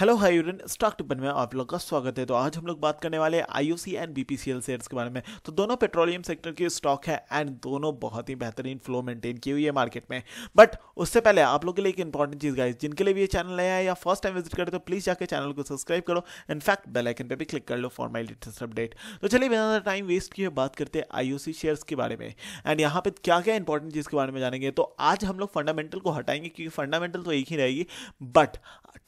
hello हाईन stock टिप्पण में आप लोग का स्वागत है तो आज हम लोग बात करने वाले आईयूसी एंड बीपीसीएल शेयर्स के बारे में तो दोनों पेट्रोलियम सेक्टर के स्टॉक है एंड दोनों बहुत ही बेहतरीन फ्लो मेंटेन की हुई है मार्केट में बट उससे पहले आप लोग के लिए एक इंपॉर्टेंट चीज़ गाइज जिनके लिए भी ये चैनल नया है या फर्स्ट टाइम विजिट करें तो प्लीज़ जाकर चैनल को सब्सक्राइब करो इनफैक्ट बेलाइकन पर भी क्लिक कर लो फॉर माई लेटेस्ट अपडेट तो चलिए बिना टाइम वेस्ट किए बात करते हैं आई शेयर्स के बारे में एंड यहाँ पर क्या क्या इंपॉर्टेंट चीज़ के बारे में जानेंगे तो आज हम लोग फंडामेंटल को हटाएंगे क्योंकि फंडामेंटल तो एक ही रहेगी बट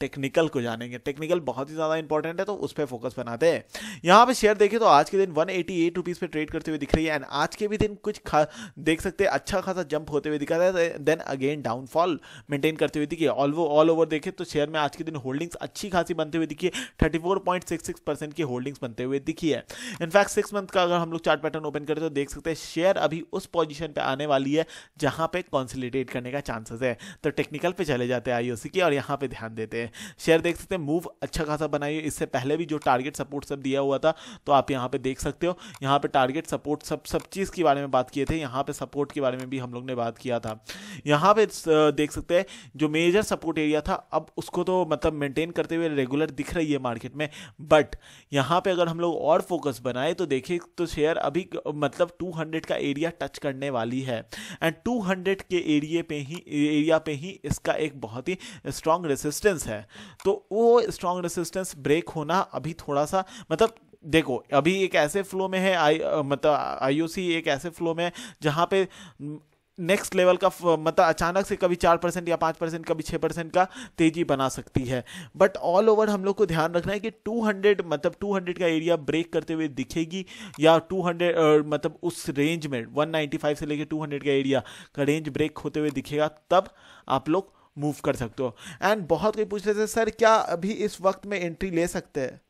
टेक्निकल को जाने बनेंगे टेक्निकल बहुत ही ज़्यादा इंपॉर्टेंट है तो उस पर फोकस बनाते हैं यहाँ पे शेयर देखिए तो आज के दिन वन एटी एट रुपीज़ पे ट्रेड करते हुए दिख रही है एंड आज के भी दिन कुछ खा देख सकते हैं अच्छा खासा जंप होते हुए दिखा रहा है देन अगेन डाउनफॉल मेंटेन करते हुए दिखिए ऑल ऑल ओवर देखे तो शेयर में आज के दिन होल्डिंग्स अच्छी खासी बनते हुए दिखी thirty four point six six percent की होल्डिंग्स बनते हुए दिखी है इनफैक्ट सिक्स मंथ का अगर हम लोग चार्ट पैटर्न ओपन करें तो देख सकते हैं शेयर अभी उस पोजिशन पर आने वाली है जहाँ पे कॉन्सिलिटेट करने का चांसेस है तो टेक्निकल पे चले जाते हैं आईओसी की और यहाँ पे ध्यान देते हैं शेयर देख सकते हैं मूव अच्छा खासा है इससे पहले भी जो टारगेट सपोर्ट सब दिया हुआ था तो आप यहाँ पे देख सकते हो यहाँ पे टारगेट सपोर्ट सब सब चीज़ के बारे में बात किए थे यहाँ पे सपोर्ट के बारे में भी हम लोग ने बात किया था यहाँ पे देख सकते हैं जो मेजर सपोर्ट एरिया था अब उसको तो मतलब मेंटेन करते हुए रेगुलर दिख रही है मार्केट में बट यहाँ पे अगर हम लोग और फोकस बनाए तो देखिए तो शेयर अभी मतलब 200 का एरिया टच करने वाली है एंड 200 के एरिए पे ही एरिया पे ही इसका एक बहुत ही स्ट्रांग रेसिस्टेंस है तो वो स्ट्रॉन्ग रेसिस्टेंस ब्रेक होना अभी थोड़ा सा मतलब देखो अभी एक ऐसे फ्लो में है आई मतलब आईओसी एक ऐसे फ्लो में है जहाँ पे नेक्स्ट लेवल का मतलब अचानक से कभी चार परसेंट या पाँच परसेंट कभी छः परसेंट का तेजी बना सकती है बट ऑल ओवर हम लोग को ध्यान रखना है कि 200 मतलब 200 का एरिया ब्रेक करते हुए दिखेगी या 200 uh, मतलब उस रेंज में 195 से लेके 200 का एरिया का रेंज ब्रेक होते हुए दिखेगा तब आप लोग मूव कर सकते हो एंड बहुत कोई पूछ रहे थे सर क्या अभी इस वक्त में एंट्री ले सकते हैं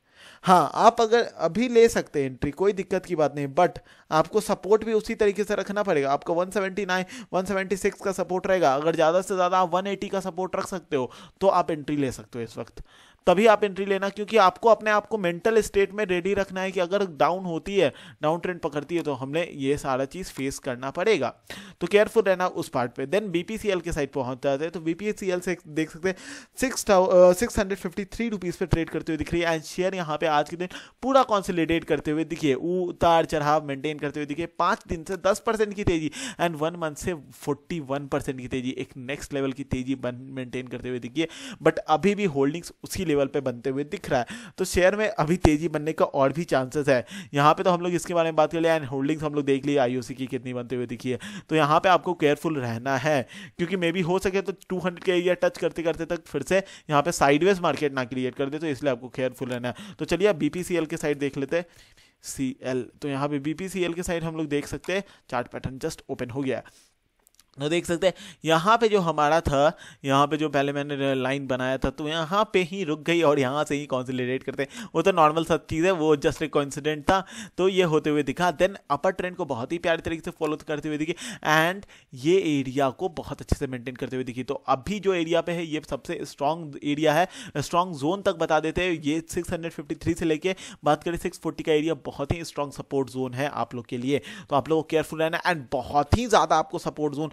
हाँ आप अगर अभी ले सकते हैं एंट्री कोई दिक्कत की बात नहीं बट आपको सपोर्ट भी उसी तरीके से रखना पड़ेगा आपका 179, 176 का सपोर्ट रहेगा अगर ज़्यादा से ज़्यादा आप 180 का सपोर्ट रख सकते हो तो आप एंट्री ले सकते हो इस वक्त तभी आप एंट्री लेना क्योंकि आपको अपने आप को मेंटल स्टेट में रेडी रखना है कि अगर डाउन होती है डाउन ट्रेंड पकड़ती है तो हमने ये सारा चीज़ फेस करना पड़ेगा तो केयरफुल रहना उस पार्ट पे देन बीपीसीएल के साइड पहुंच जाते हैं तो बीपीसीएल से देख सकते हैं सिक्स uh, पे hundred fifty three rupees trade करते हुए दिख रही है एंड शेयर यहाँ पे आज के दिन पूरा कॉन्सिलिडेट करते हुए दिखिए उतार चढ़ाव मेंटेन करते हुए दिखिए पाँच दिन से दस परसेंट की तेजी एंड वन मंथ से फोर्टी वन परसेंट की तेजी एक नेक्स्ट लेवल की तेजी मेंटेन करते हुए दिखिए बट अभी भी होल्डिंग्स उसी लेवल पे बनते हुए दिख रहा है तो शेयर में अभी तेजी बनने का और भी चांसेस है यहाँ पे तो हम लोग इसके बारे में बात कर लिया एंड होल्डिंग्स हम लोग देख लिए आई की कितनी बनते हुए दिखी है तो यहाँ पे आपको केयरफुल रहना है क्योंकि मे बी हो सके तो टू के एरिया टच करते करते तक फिर से यहाँ पे साइडवेज मार्केट ना क्रिएट कर दे तो इसलिए आपको केयरफुल रहना है तो चलिए आप बीपीसीएल के साइड देख लेते हैं सी एल तो यहाँ पे बी पी सी एल के साइड हम लोग देख सकते हैं चार्ट पैटर्न जस्ट ओपन हो गया है तो देख सकते हैं यहाँ पे जो हमारा था यहाँ पे जो पहले मैंने लाइन बनाया था तो यहाँ पे ही रुक गई और यहाँ से ही कॉन्सिलेट करते हैं वो तो नॉर्मल सब चीज़ है वो जस्ट एक कॉन्सिडेंट था तो ये होते हुए दिखा देन अपर ट्रेंड को बहुत ही प्यारे तरीके से फॉलो करते हुए दिखी एंड ये एरिया को बहुत अच्छे से मेंटेन करते हुए दिखी तो अभी जो एरिया पे है ये सबसे स्ट्रॉन्ग एरिया है स्ट्रॉन्ग जोन तक बता देते हैं ये सिक्स से लेके बात करें सिक्स का एरिया बहुत ही स्ट्रॉन्ग सपोर्ट जोन है आप लोग के लिए तो आप लोग को केयरफुल रहना एंड बहुत ही ज़्यादा आपको सपोर्ट जोन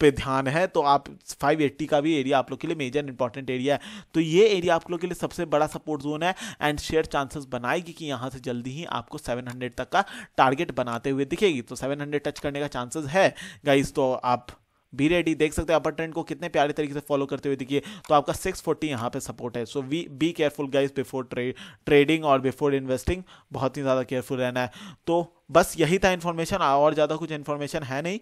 पे ध्यान है तो आप 580 का भी एरिया आप लोग के लिए मेजर इंपॉर्टेंट एरिया है तो ये एरिया आप लोग के लिए सबसे बड़ा सपोर्ट जोन है एंड शेयर चांसेस बनाएगी कि यहाँ से जल्दी ही आपको 700 तक का टारगेट बनाते हुए दिखेगी तो 700 टच करने का चांसेस है गाइज तो आप बी रेडी देख सकते हो अपर ट्रेंड को कितने प्यारे तरीके से फॉलो करते हुए दिखिए तो आपका 640 फोर्टी यहाँ पे सपोर्ट है so we be careful guys before trading और बिफोर इन्वेस्टिंग बहुत ही ज़्यादा केयरफुल रहना है तो बस यही था इन्फॉर्मेशन और ज़्यादा कुछ इन्फॉर्मेशन है नहीं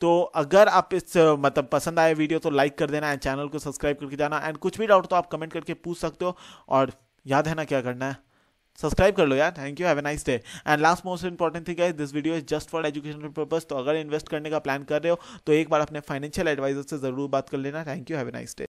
तो अगर आप इस मतलब पसंद आए वीडियो तो लाइक कर देना एंड चैनल को सब्सक्राइब करके जाना एंड कुछ भी डाउट तो आप कमेंट करके पूछ सकते हो और याद है ना क्या करना है सब्सक्राइब कर लो यार thank you have a nice day and last most important thing guys this video is just for educational purpose तो अगर इन्वेस्ट करने का प्लान कर रहे हो तो एक बार अपने फाइनेंशियल एडवाइजर से जरूर बात कर लेना thank you have a nice day